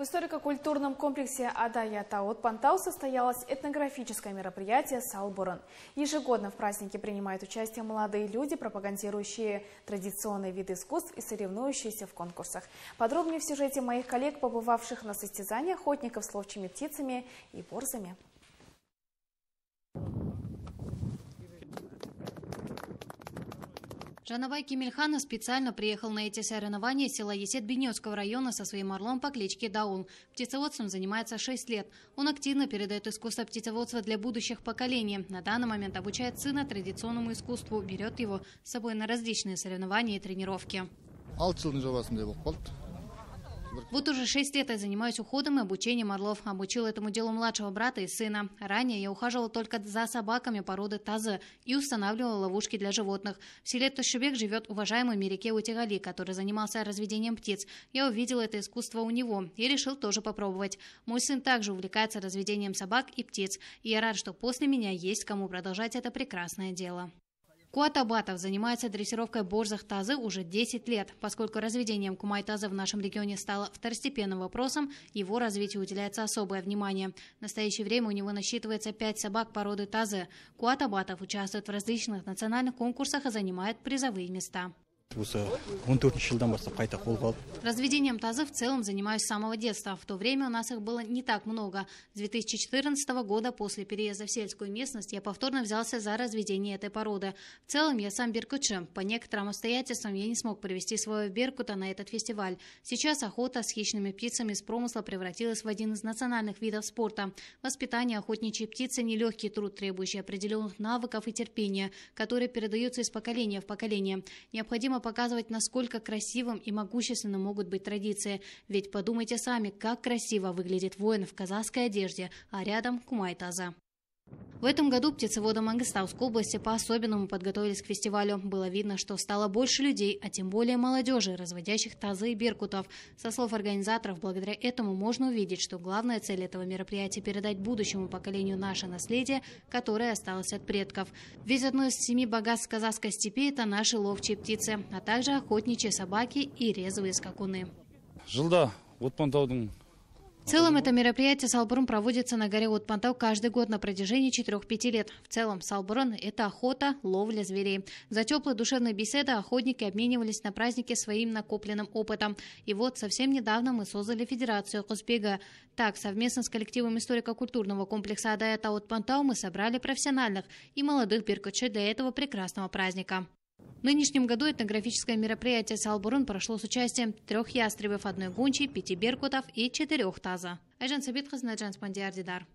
В историко-культурном комплексе Адаята от Пантау состоялось этнографическое мероприятие «Салбурон». Ежегодно в празднике принимают участие молодые люди, пропагандирующие традиционные виды искусств и соревнующиеся в конкурсах. Подробнее в сюжете моих коллег, побывавших на состязании охотников с ловчими птицами и борзами. Жанавай Кемельханов специально приехал на эти соревнования из села Есет Бенецкого района со своим орлом по кличке Даул. Птицеводством занимается 6 лет. Он активно передает искусство птицеводства для будущих поколений. На данный момент обучает сына традиционному искусству, берет его с собой на различные соревнования и тренировки. Вот уже шесть лет я занимаюсь уходом и обучением орлов. Обучил этому делу младшего брата и сына. Ранее я ухаживала только за собаками породы тазы и устанавливала ловушки для животных. В селе Тощебек живет уважаемый Мирике Утигали, который занимался разведением птиц. Я увидела это искусство у него и решил тоже попробовать. Мой сын также увлекается разведением собак и птиц. И я рад, что после меня есть кому продолжать это прекрасное дело. Куатабатов занимается дрессировкой борзых тазы уже 10 лет. Поскольку разведением кумайтаза в нашем регионе стало второстепенным вопросом, его развитию уделяется особое внимание. В настоящее время у него насчитывается 5 собак породы тазы. Куатабатов участвует в различных национальных конкурсах и занимает призовые места разведением тазов в целом занимаюсь с самого детства в то время у нас их было не так много с 2014 года после переезда в сельскую местность я повторно взялся за разведение этой породы в целом я сам беркутчим по некоторым обстоятельствам я не смог привести своего беркута на этот фестиваль сейчас охота с хищными птицами из промысла превратилась в один из национальных видов спорта воспитание охотничьей птицы нелегкий труд требующий определенных навыков и терпения которые передаются из поколения в поколение необходимо показывать, насколько красивым и могущественным могут быть традиции. Ведь подумайте сами, как красиво выглядит воин в казахской одежде, а рядом Кумайтаза. В этом году птицеводы Мангистауской области по-особенному подготовились к фестивалю. Было видно, что стало больше людей, а тем более молодежи, разводящих тазы и беркутов. Со слов организаторов, благодаря этому можно увидеть, что главная цель этого мероприятия – передать будущему поколению наше наследие, которое осталось от предков. Ведь одно из семи богатств казахской степи – это наши ловчие птицы, а также охотничьи собаки и резовые скакуны. Жилда, Жылда Отпантаудың в целом это мероприятие Салбурун проводится на горе Утпантау каждый год на протяжении 4-5 лет. В целом Салбурун – это охота, ловля зверей. За теплые душевные беседы охотники обменивались на празднике своим накопленным опытом. И вот совсем недавно мы создали Федерацию Кузбега. Так, совместно с коллективом историко-культурного комплекса Адая Таутпантау мы собрали профессиональных и молодых биркачей для этого прекрасного праздника. В нынешнем году этнографическое мероприятие «Салбурун» прошло с участием трех ястребов, одной гончей, пяти беркутов и четырех таза. Айжан Сабит Хазнаджан Спандиар Дидар.